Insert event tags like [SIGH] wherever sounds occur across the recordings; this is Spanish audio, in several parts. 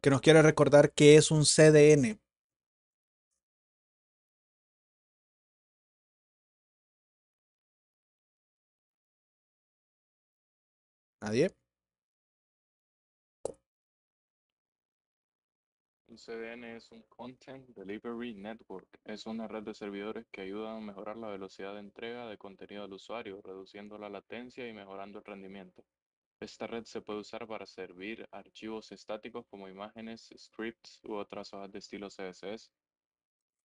que nos quiere recordar que es un CDN. ¿Nadie? Un CDN es un Content Delivery Network. Es una red de servidores que ayudan a mejorar la velocidad de entrega de contenido al usuario, reduciendo la latencia y mejorando el rendimiento. Esta red se puede usar para servir archivos estáticos como imágenes, scripts u otras hojas de estilo CSS.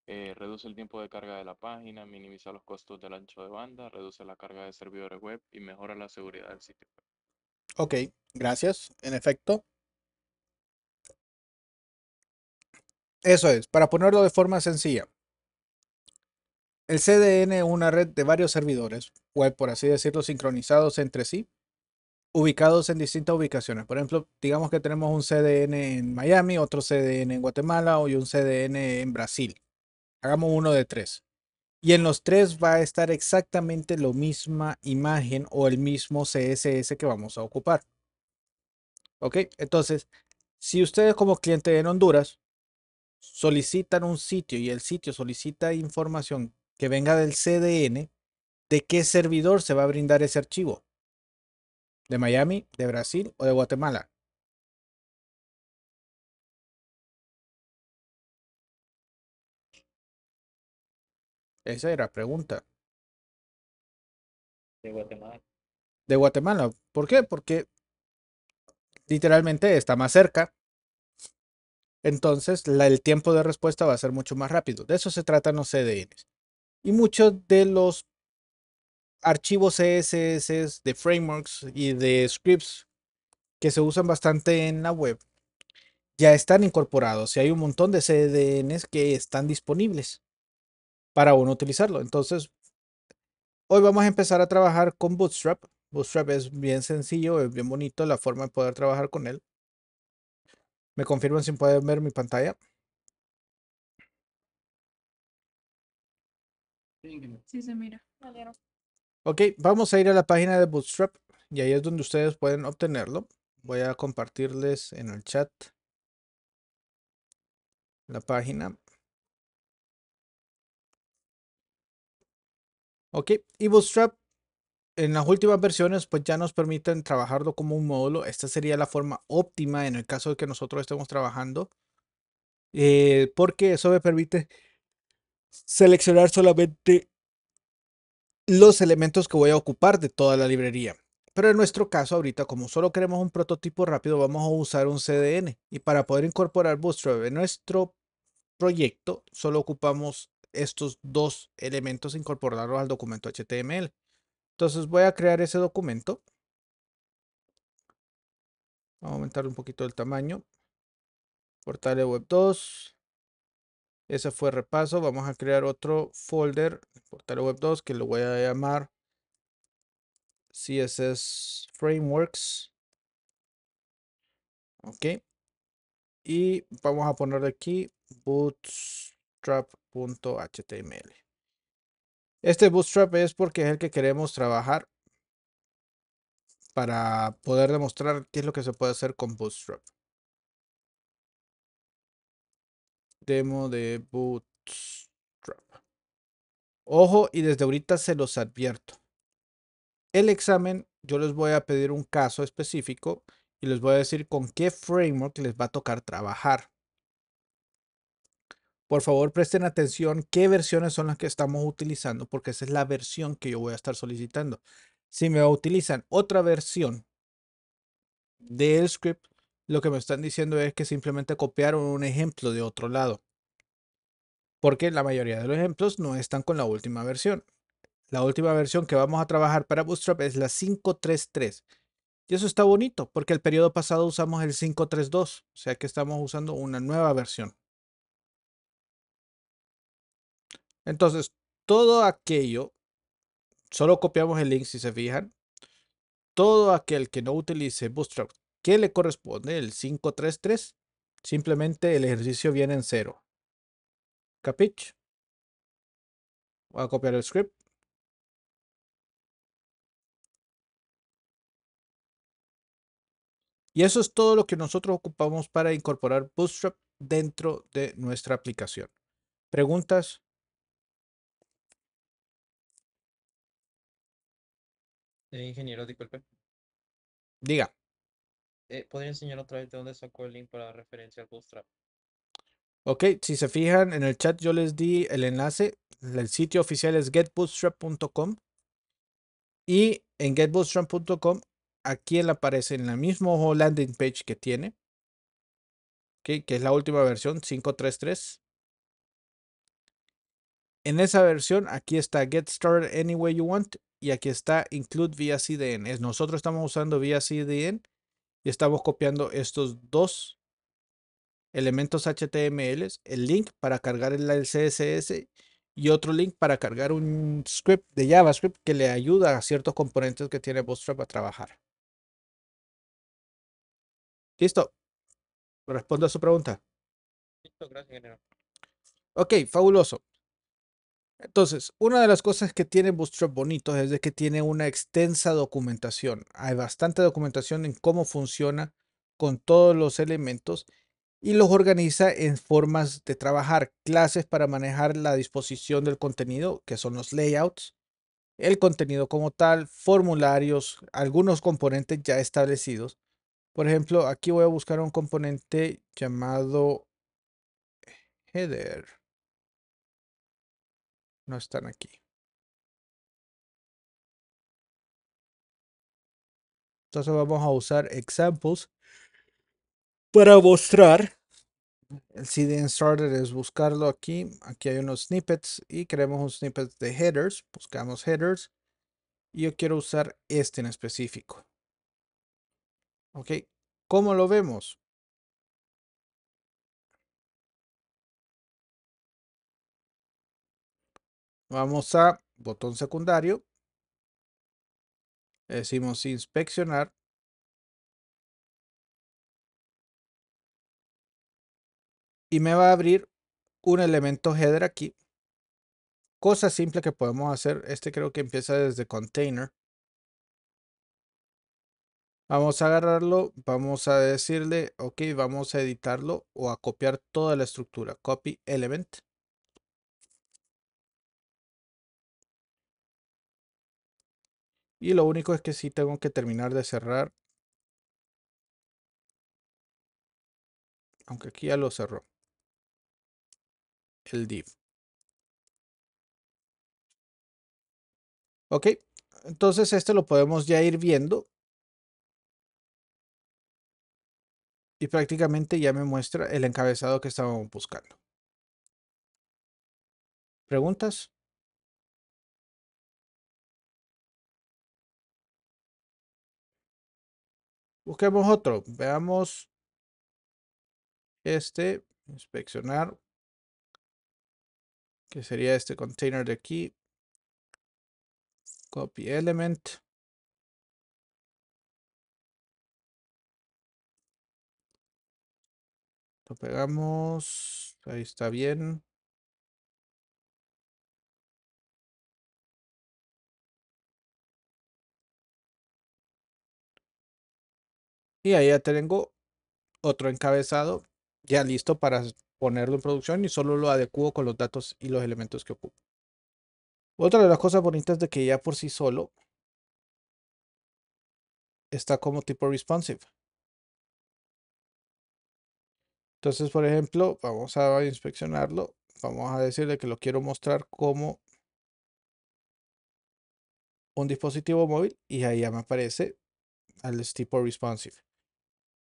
Eh, reduce el tiempo de carga de la página, minimiza los costos del ancho de banda, reduce la carga de servidores web y mejora la seguridad del sitio web. Ok, gracias. En efecto. Eso es, para ponerlo de forma sencilla. El CDN es una red de varios servidores web, por así decirlo, sincronizados entre sí ubicados en distintas ubicaciones. Por ejemplo, digamos que tenemos un CDN en Miami, otro CDN en Guatemala y un CDN en Brasil. Hagamos uno de tres. Y en los tres va a estar exactamente la misma imagen o el mismo CSS que vamos a ocupar. ¿Ok? Entonces, si ustedes como cliente en Honduras solicitan un sitio y el sitio solicita información que venga del CDN, ¿de qué servidor se va a brindar ese archivo? de Miami, de Brasil o de Guatemala. Esa era la pregunta. De Guatemala. De Guatemala. ¿Por qué? Porque literalmente está más cerca. Entonces, la, el tiempo de respuesta va a ser mucho más rápido. De eso se trata, no sé, e Y muchos de los archivos CSS de frameworks y de scripts que se usan bastante en la web ya están incorporados y hay un montón de CDNs que están disponibles para uno utilizarlo. Entonces, hoy vamos a empezar a trabajar con Bootstrap. Bootstrap es bien sencillo, es bien bonito la forma de poder trabajar con él. Me confirman si pueden ver mi pantalla. Sí, se mira. Ok, vamos a ir a la página de Bootstrap y ahí es donde ustedes pueden obtenerlo. Voy a compartirles en el chat la página. Ok, y Bootstrap en las últimas versiones pues ya nos permiten trabajarlo como un módulo. Esta sería la forma óptima en el caso de que nosotros estemos trabajando. Eh, porque eso me permite seleccionar solamente los elementos que voy a ocupar de toda la librería. Pero en nuestro caso ahorita, como solo queremos un prototipo rápido, vamos a usar un CDN. Y para poder incorporar Bootstrap en nuestro proyecto, solo ocupamos estos dos elementos e incorporarlos al documento HTML. Entonces voy a crear ese documento. Vamos a aumentar un poquito el tamaño. Portale web 2. Ese fue el repaso. Vamos a crear otro folder, portal web 2, que lo voy a llamar CSS Frameworks. Ok. Y vamos a poner aquí bootstrap.html. Este bootstrap es porque es el que queremos trabajar para poder demostrar qué es lo que se puede hacer con bootstrap. demo de Bootstrap. Ojo, y desde ahorita se los advierto. El examen, yo les voy a pedir un caso específico y les voy a decir con qué framework les va a tocar trabajar. Por favor, presten atención qué versiones son las que estamos utilizando, porque esa es la versión que yo voy a estar solicitando. Si me utilizan otra versión del script, lo que me están diciendo es que simplemente copiaron un ejemplo de otro lado. Porque la mayoría de los ejemplos no están con la última versión. La última versión que vamos a trabajar para Bootstrap es la 533. Y eso está bonito porque el periodo pasado usamos el 532, o sea que estamos usando una nueva versión. Entonces, todo aquello, solo copiamos el link si se fijan, todo aquel que no utilice Bootstrap ¿Qué le corresponde el 533. Simplemente el ejercicio viene en cero. ¿Capich? Voy a copiar el script. Y eso es todo lo que nosotros ocupamos para incorporar Bootstrap dentro de nuestra aplicación. ¿Preguntas? Eh, ingeniero, disculpe. Diga. Eh, podría enseñar otra vez de dónde sacó el link para la referencia al Bootstrap. Ok, si se fijan en el chat yo les di el enlace. El sitio oficial es getbootstrap.com y en getbootstrap.com aquí él aparece en la misma landing page que tiene, que es la última versión 533. En esa versión aquí está Get Started Any Way You Want y aquí está Include via CDN. nosotros estamos usando via CDN y estamos copiando estos dos elementos HTML, el link para cargar el CSS y otro link para cargar un script de JavaScript que le ayuda a ciertos componentes que tiene Bootstrap a trabajar. Listo. Respondo a su pregunta. Listo, gracias, general. Ok, fabuloso. Entonces, una de las cosas que tiene Bootstrap bonito es de que tiene una extensa documentación. Hay bastante documentación en cómo funciona con todos los elementos y los organiza en formas de trabajar, clases para manejar la disposición del contenido, que son los layouts, el contenido como tal, formularios, algunos componentes ya establecidos. Por ejemplo, aquí voy a buscar un componente llamado header no están aquí. Entonces vamos a usar examples para mostrar. El CDN starter es buscarlo aquí. Aquí hay unos snippets y queremos un snippet de headers. Buscamos headers. Y yo quiero usar este en específico. Ok, ¿cómo lo vemos? Vamos a botón secundario. Le decimos inspeccionar. Y me va a abrir un elemento header aquí. Cosa simple que podemos hacer. Este creo que empieza desde container. Vamos a agarrarlo, vamos a decirle, ok, vamos a editarlo o a copiar toda la estructura. Copy element. Y lo único es que sí tengo que terminar de cerrar. Aunque aquí ya lo cerró. El div. Ok, entonces este lo podemos ya ir viendo. Y prácticamente ya me muestra el encabezado que estábamos buscando. ¿Preguntas? Busquemos otro. Veamos este. Inspeccionar. Que sería este container de aquí. Copy element. Lo pegamos. Ahí está bien. Y ahí ya tengo otro encabezado ya listo para ponerlo en producción y solo lo adecuo con los datos y los elementos que ocupo. Otra de las cosas bonitas de que ya por sí solo está como tipo responsive. Entonces, por ejemplo, vamos a inspeccionarlo. Vamos a decirle que lo quiero mostrar como un dispositivo móvil y ahí ya me aparece al tipo responsive.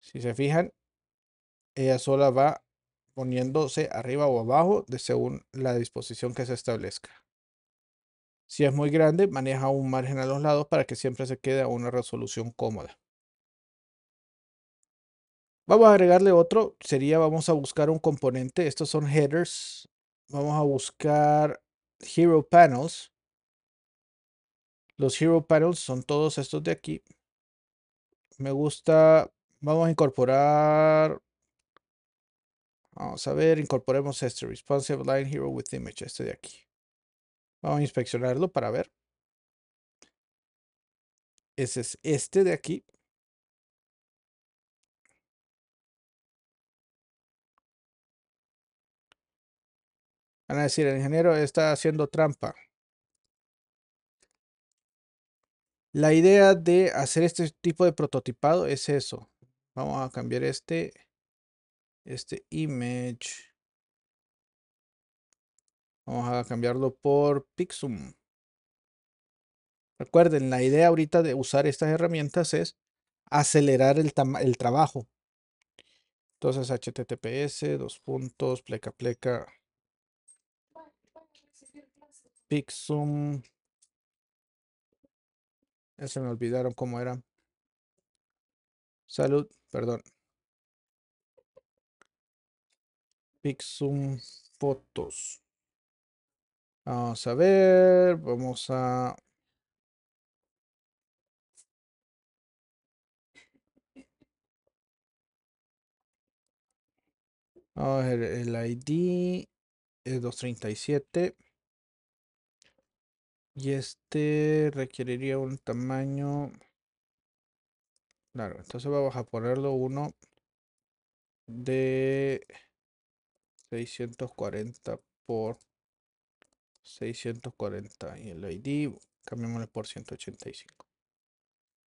Si se fijan, ella sola va poniéndose arriba o abajo de según la disposición que se establezca. Si es muy grande, maneja un margen a los lados para que siempre se quede a una resolución cómoda. Vamos a agregarle otro, sería vamos a buscar un componente, estos son headers, vamos a buscar hero panels. Los hero panels son todos estos de aquí. Me gusta Vamos a incorporar. Vamos a ver, incorporemos este Responsive Line Hero with Image, este de aquí. Vamos a inspeccionarlo para ver. Ese es este de aquí. Van a decir, el ingeniero está haciendo trampa. La idea de hacer este tipo de prototipado es eso, Vamos a cambiar este, este image. Vamos a cambiarlo por Pixum. Recuerden, la idea ahorita de usar estas herramientas es acelerar el, trabajo. Entonces, https, dos puntos, pleca, pleca, pixum. se me olvidaron cómo era. Salud. Perdón. Pixum Fotos. Vamos a ver, vamos a... A ver, el ID es 237. Y este requeriría un tamaño Claro, entonces vamos a ponerlo uno de 640 por 640 y el ID cambiémosle por 185.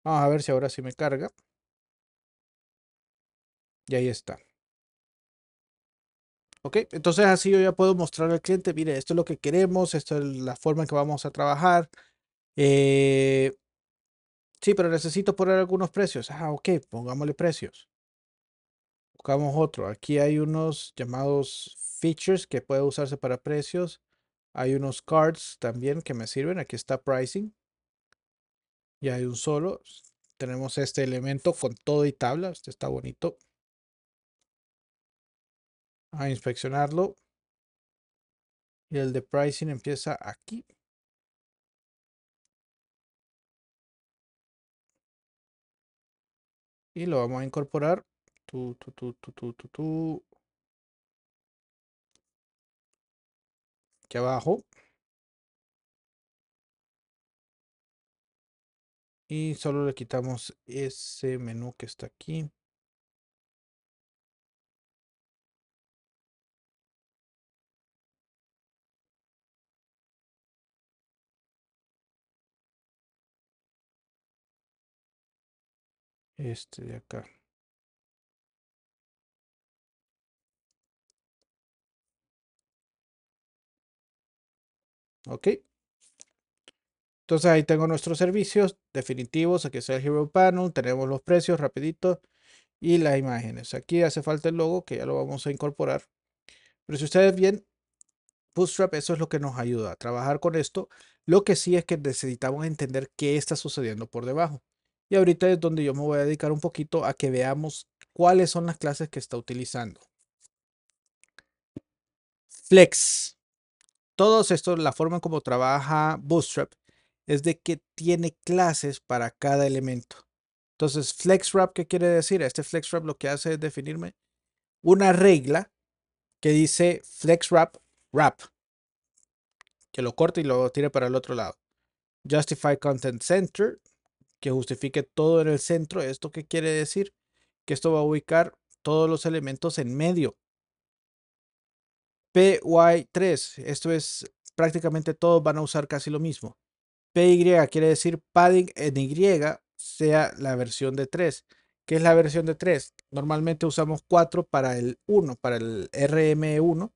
Vamos a ver si ahora sí me carga. Y ahí está. Ok, entonces así yo ya puedo mostrar al cliente, mire, esto es lo que queremos, esta es la forma en que vamos a trabajar. Eh, Sí, pero necesito poner algunos precios. Ah, ok, pongámosle precios. Buscamos otro. Aquí hay unos llamados features que puede usarse para precios. Hay unos cards también que me sirven. Aquí está pricing. Y hay un solo. Tenemos este elemento con todo y tabla. Este está bonito. A inspeccionarlo. Y el de pricing empieza aquí. y lo vamos a incorporar. Tu, tu, Aquí abajo. Y solo le quitamos ese menú que está aquí. este de acá. Ok. Entonces ahí tengo nuestros servicios definitivos. Aquí está el Hero Panel. Tenemos los precios rapidito y las imágenes. Aquí hace falta el logo que ya lo vamos a incorporar. Pero si ustedes ven, Bootstrap eso es lo que nos ayuda a trabajar con esto. Lo que sí es que necesitamos entender qué está sucediendo por debajo. Y ahorita es donde yo me voy a dedicar un poquito a que veamos cuáles son las clases que está utilizando. Flex. Todos estos, la forma como trabaja Bootstrap es de que tiene clases para cada elemento. Entonces, FlexWrap, ¿qué quiere decir? Este FlexWrap lo que hace es definirme una regla que dice FlexWrap wrap, que lo corte y lo tire para el otro lado. Justify Content Center que justifique todo en el centro. ¿Esto qué quiere decir? Que esto va a ubicar todos los elementos en medio. PY3, esto es prácticamente todos van a usar casi lo mismo. PY quiere decir padding en Y sea la versión de 3. ¿Qué es la versión de 3? Normalmente usamos 4 para el 1, para el RM1.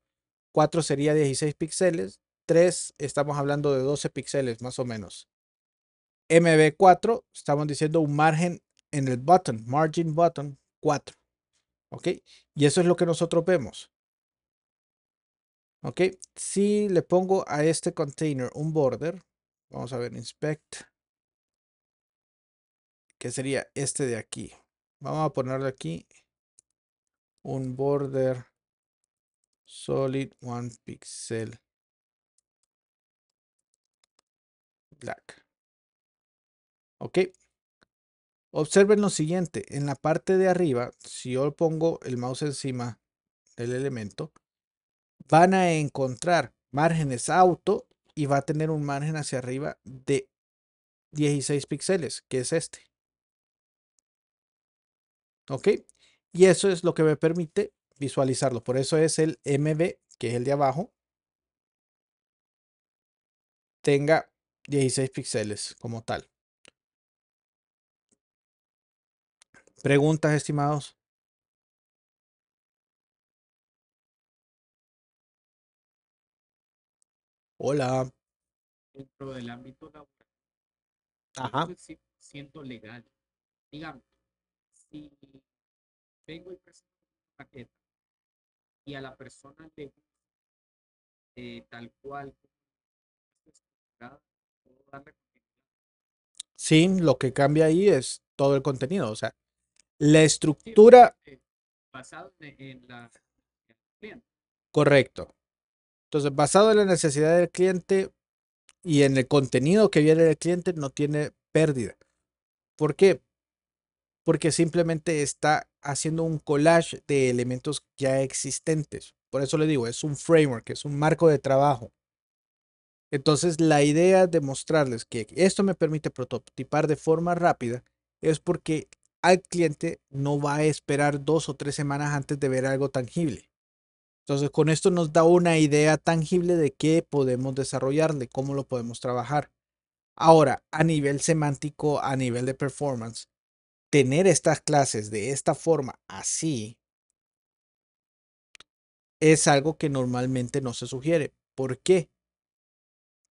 4 sería 16 píxeles. 3 estamos hablando de 12 píxeles más o menos. MB4, estamos diciendo un margen en el button, margin button 4. ¿Ok? Y eso es lo que nosotros vemos. ¿Ok? Si le pongo a este container un border, vamos a ver, inspect, que sería este de aquí. Vamos a ponerle aquí un border solid one pixel black. Ok. Observen lo siguiente. En la parte de arriba, si yo pongo el mouse encima del elemento, van a encontrar márgenes auto y va a tener un margen hacia arriba de 16 píxeles, que es este. ¿Ok? Y eso es lo que me permite visualizarlo. Por eso es el MB, que es el de abajo, tenga 16 píxeles como tal. Preguntas, estimados. Hola. Dentro del ámbito laboral, Ajá. Pues, siento legal. Digamos, si vengo y presento una y a la persona le eh, tal cual Sí, lo que cambia ahí es todo el contenido, o sea, la estructura... Basado en la... Correcto. Entonces, basado en la necesidad del cliente y en el contenido que viene del cliente, no tiene pérdida. ¿Por qué? Porque simplemente está haciendo un collage de elementos ya existentes. Por eso le digo, es un framework, es un marco de trabajo. Entonces, la idea de mostrarles que esto me permite prototipar de forma rápida es porque al cliente no va a esperar dos o tres semanas antes de ver algo tangible. Entonces, con esto nos da una idea tangible de qué podemos desarrollar, de cómo lo podemos trabajar. Ahora, a nivel semántico, a nivel de performance, tener estas clases de esta forma, así, es algo que normalmente no se sugiere. ¿Por qué?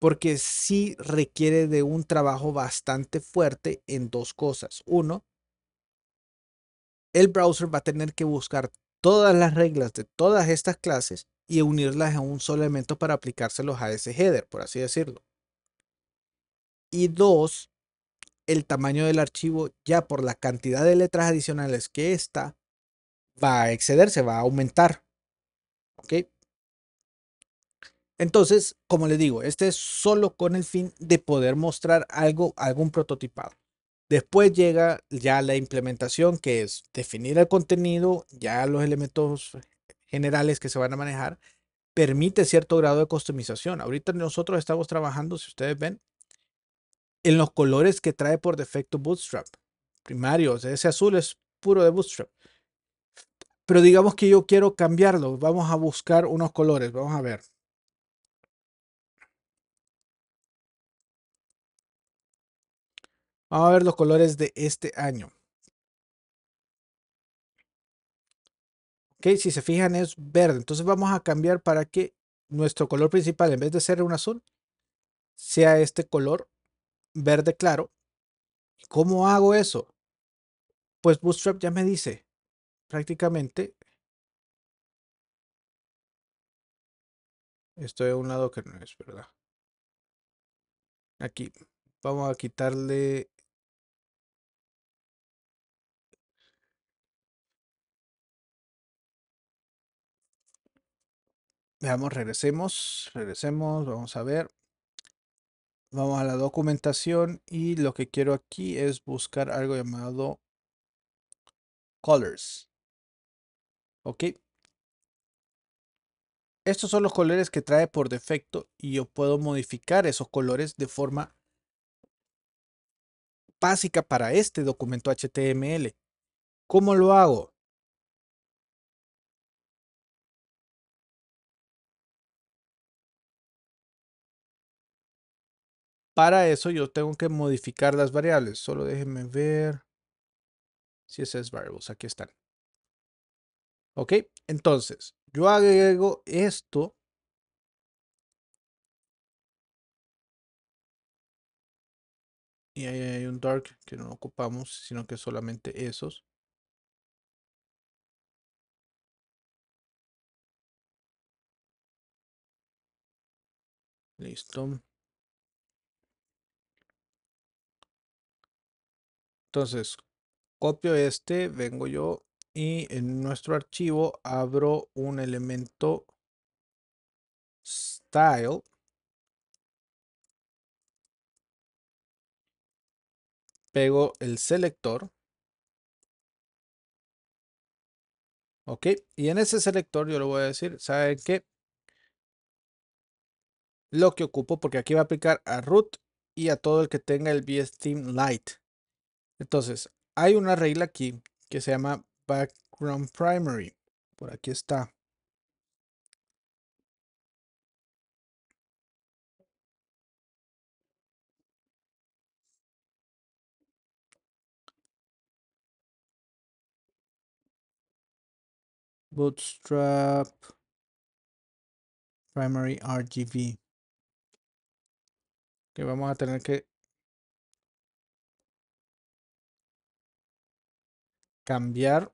Porque sí requiere de un trabajo bastante fuerte en dos cosas. Uno, el browser va a tener que buscar todas las reglas de todas estas clases y unirlas a un solo elemento para aplicárselos a ese header, por así decirlo. Y dos, el tamaño del archivo ya por la cantidad de letras adicionales que está va a excederse, va a aumentar. Entonces, como les digo, este es solo con el fin de poder mostrar algo, algún prototipado. Después llega ya la implementación, que es definir el contenido, ya los elementos generales que se van a manejar, permite cierto grado de customización. Ahorita nosotros estamos trabajando, si ustedes ven, en los colores que trae por defecto Bootstrap. Primarios, ese azul es puro de Bootstrap. Pero digamos que yo quiero cambiarlo. Vamos a buscar unos colores. Vamos a ver. Vamos a ver los colores de este año. Ok, si se fijan es verde. Entonces vamos a cambiar para que nuestro color principal, en vez de ser un azul, sea este color verde claro. ¿Cómo hago eso? Pues Bootstrap ya me dice prácticamente. Estoy a un lado que no es verdad. Aquí vamos a quitarle Veamos, regresemos, regresemos, vamos a ver. Vamos a la documentación y lo que quiero aquí es buscar algo llamado colors. Ok. Estos son los colores que trae por defecto y yo puedo modificar esos colores de forma básica para este documento HTML. ¿Cómo lo hago? Para eso yo tengo que modificar las variables. Solo déjenme ver. si CSS variables, aquí están. Ok, entonces yo agrego esto. Y ahí hay un dark que no ocupamos, sino que solamente esos. Listo. Entonces, copio este, vengo yo y en nuestro archivo abro un elemento style. Pego el selector. Ok, y en ese selector yo le voy a decir, ¿saben qué? Lo que ocupo, porque aquí va a aplicar a root y a todo el que tenga el VSTeam Lite. Entonces, hay una regla aquí que se llama background primary. Por aquí está. Bootstrap primary RGB. Que vamos a tener que cambiar,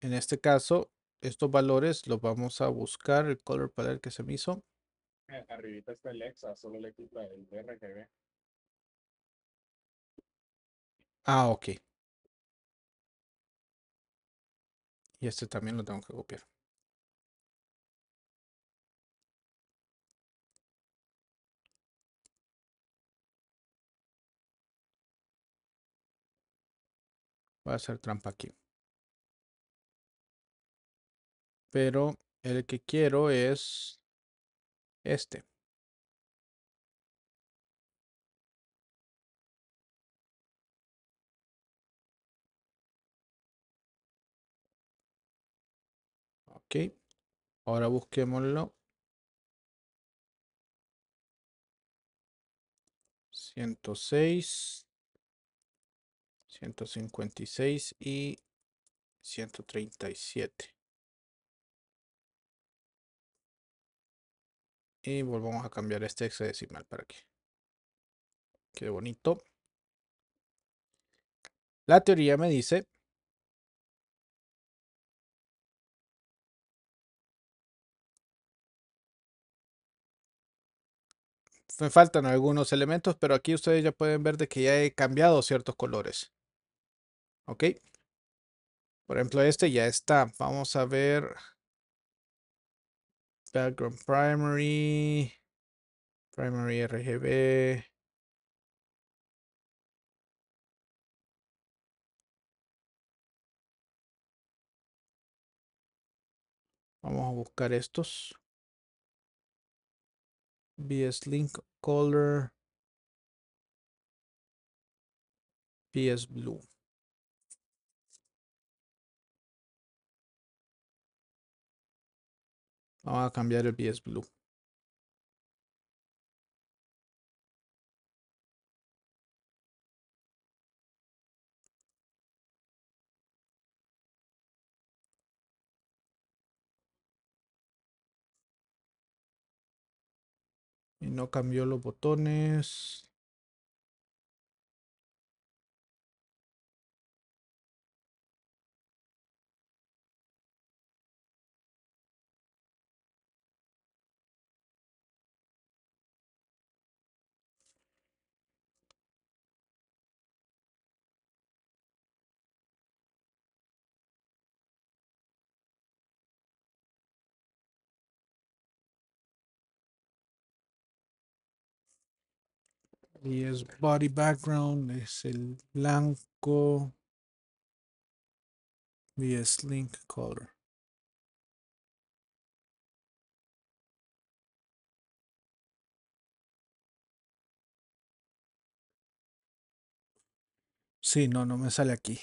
en este caso, estos valores los vamos a buscar, el color palette que se me hizo. Eh, arribita está el exa, solo le quita el RGB. Ah, ok. Y este también lo tengo que copiar. Voy a hacer trampa aquí. Pero el que quiero es este. Ok. Ahora busquémoslo. 106. 156 y 137. Y volvamos a cambiar este hexadecimal para aquí. Qué bonito. La teoría me dice me faltan algunos elementos, pero aquí ustedes ya pueden ver de que ya he cambiado ciertos colores. Ok. Por ejemplo, este ya está. Vamos a ver. Background primary. Primary RGB. Vamos a buscar estos. BS Link Color. bs Blue. Vamos a cambiar el BS Blue. Y no cambió los botones. y es body background, es el blanco y es link color. Sí, no, no me sale aquí.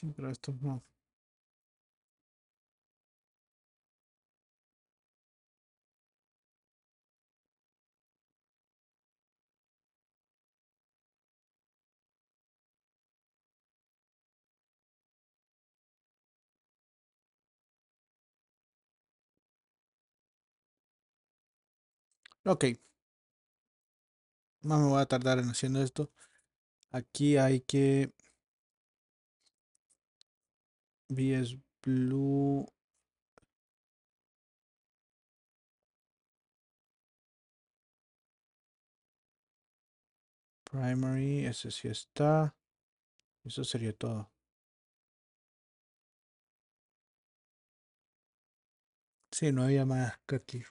Sí, pero estos no. Ok. No me voy a tardar en haciendo esto. Aquí hay que VS Blue. Primary, ese sí está. Eso sería todo. Sí, no había más que aquí.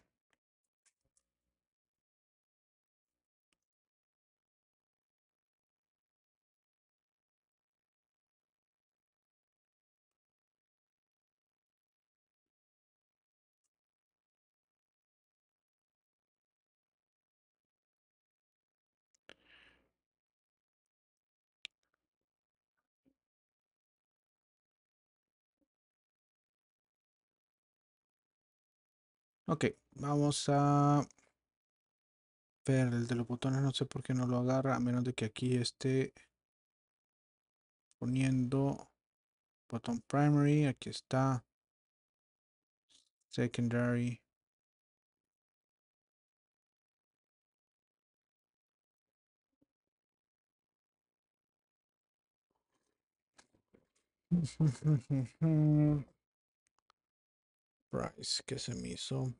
Ok, vamos a ver el de los botones. No sé por qué no lo agarra, a menos de que aquí esté poniendo botón primary. Aquí está. Secondary. [LAUGHS] Price, Casemiso.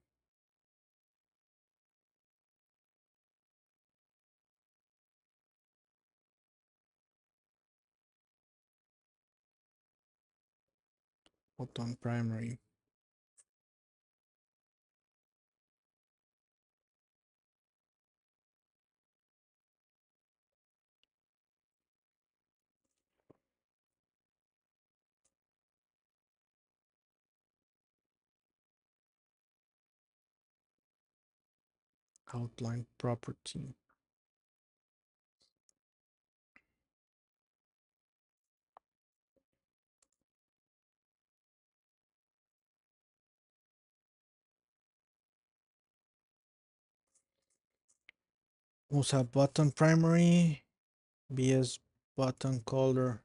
Photon primary. outline property. also have button primary bs button color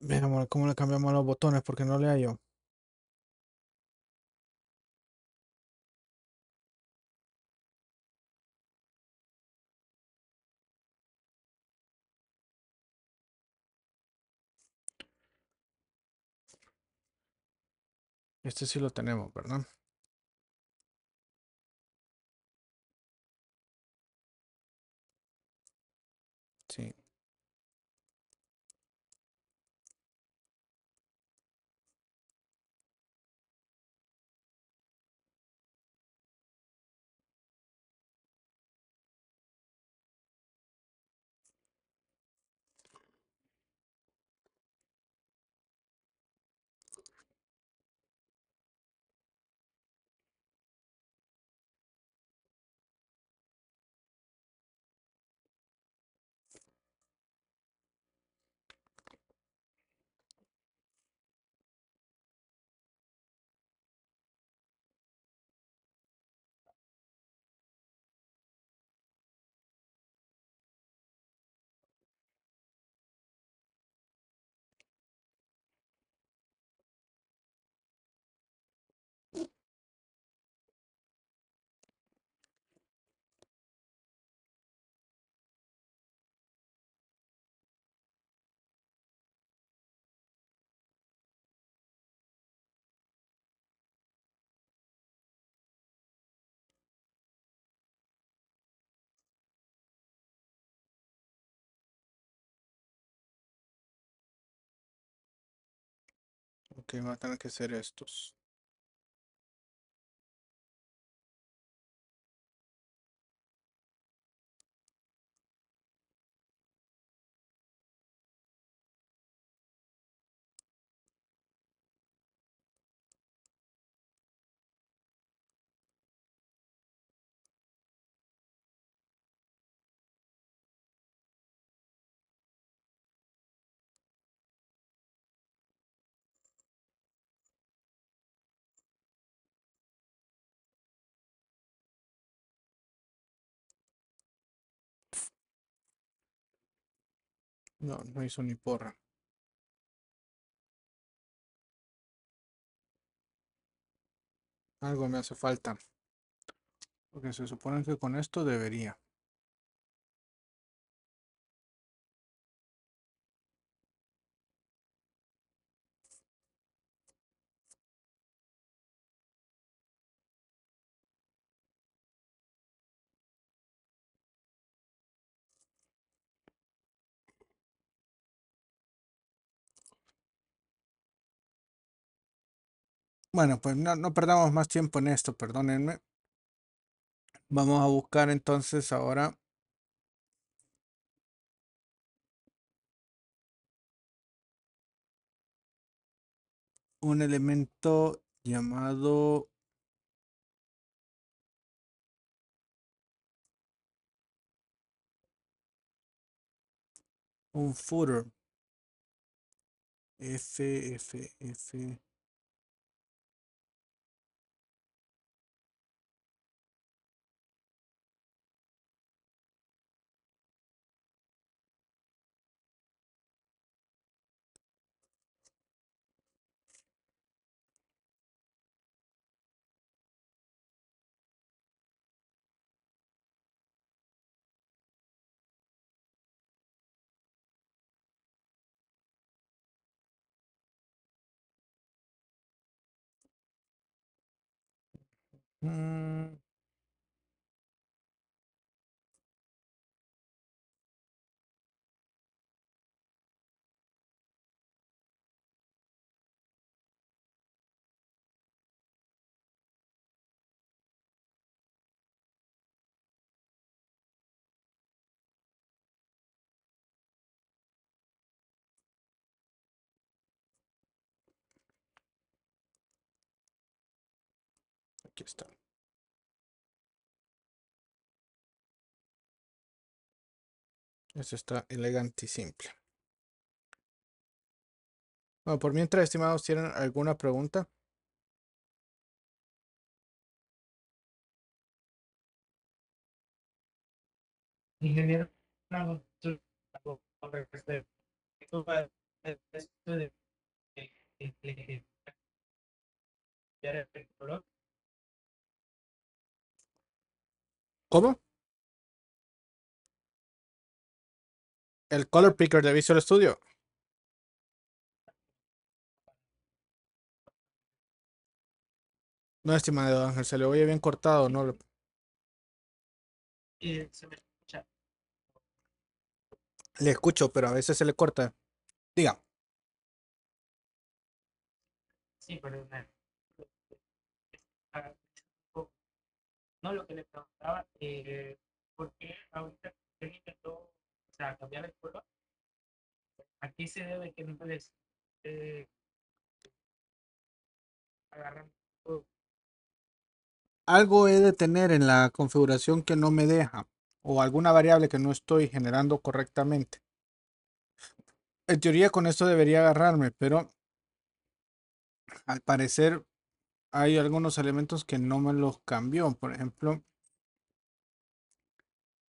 Veamos ¿cómo le cambiamos los botones? Porque no le hallo. Este sí lo tenemos, ¿verdad? que van a tener que ser estos. No, no hizo ni porra. Algo me hace falta. Porque se supone que con esto debería. Bueno, pues no, no perdamos más tiempo en esto, perdónenme. Vamos a buscar entonces ahora. un elemento llamado un footer f f f Mm, Aquí está. Esto está elegante y simple. Bueno, por mientras, estimados, ¿tienen alguna pregunta? Ingeniero, ¿Cómo? El color picker de Visual Studio. No, estimado Ángel, se le oye bien cortado, ¿no? Eh, se me escucha. Le escucho, pero a veces se le corta. Diga. Sí, pero lo que le preguntaba, eh, ahorita sea, cambiar se debe que no eh, Algo he de tener en la configuración que no me deja o alguna variable que no estoy generando correctamente. En teoría con esto debería agarrarme, pero al parecer hay algunos elementos que no me los cambió. Por ejemplo,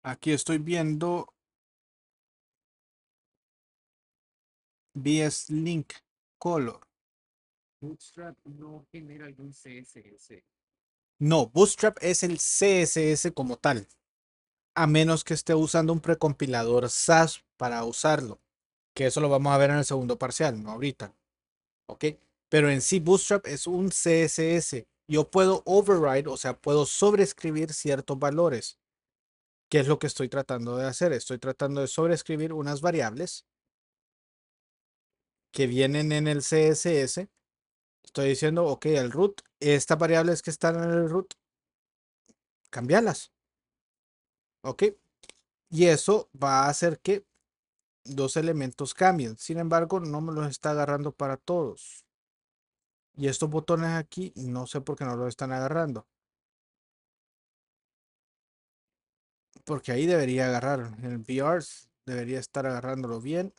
aquí estoy viendo bs Link Color. Bootstrap no genera algún CSS. No, Bootstrap es el CSS como tal. A menos que esté usando un precompilador SAS para usarlo. Que eso lo vamos a ver en el segundo parcial, no ahorita. ¿Ok? pero en sí Bootstrap es un CSS. Yo puedo override, o sea, puedo sobrescribir ciertos valores. ¿Qué es lo que estoy tratando de hacer? Estoy tratando de sobrescribir unas variables que vienen en el CSS. Estoy diciendo, ok, el root, estas variables que están en el root, cambiarlas. Ok. Y eso va a hacer que dos elementos cambien. Sin embargo, no me los está agarrando para todos. Y estos botones aquí, no sé por qué no lo están agarrando. Porque ahí debería agarrar. En el VR debería estar agarrándolo bien.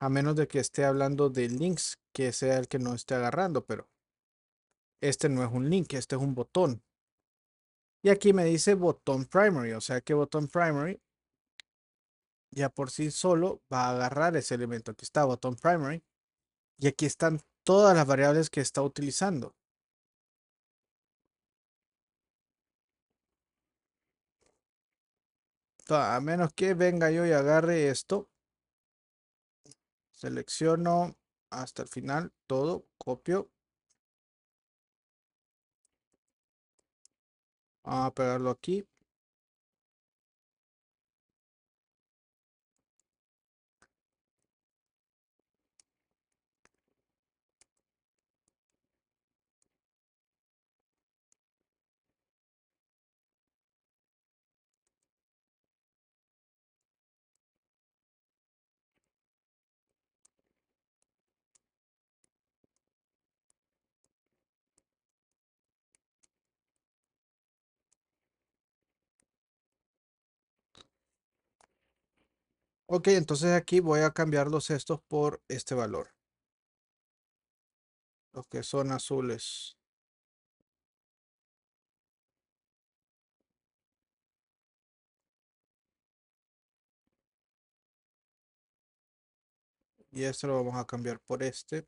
A menos de que esté hablando de links, que sea el que no esté agarrando, pero este no es un link, este es un botón. Y aquí me dice botón primary, o sea que botón primary ya por sí solo va a agarrar ese elemento. Aquí está botón primary y aquí están todas las variables que está utilizando. A menos que venga yo y agarre esto, selecciono hasta el final todo, copio. Vamos a pegarlo aquí. Ok, entonces aquí voy a cambiar los estos por este valor. Los que son azules. Y este lo vamos a cambiar por este.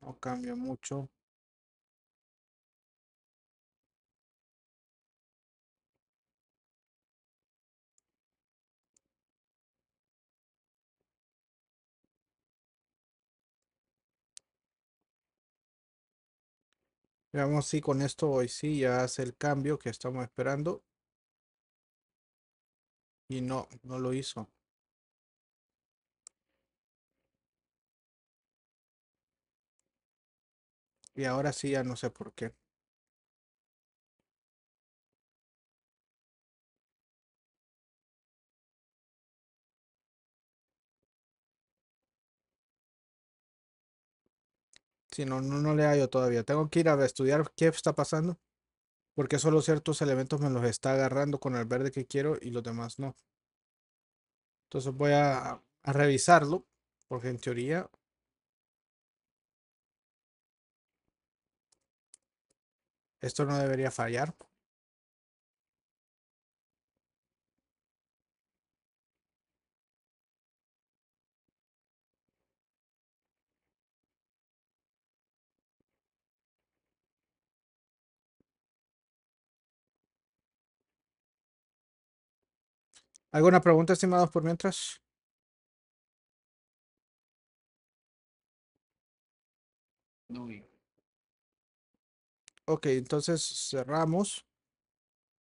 No cambia mucho. Veamos si con esto hoy sí ya hace el cambio que estamos esperando. Y no, no lo hizo. Y ahora sí ya no sé por qué. Si no, no, le hallo todavía. Tengo que ir a estudiar qué está pasando, porque solo ciertos elementos me los está agarrando con el verde que quiero y los demás no. Entonces voy a revisarlo, porque en teoría esto no debería fallar. ¿Alguna pregunta, estimados, por mientras? No. Ok, entonces cerramos.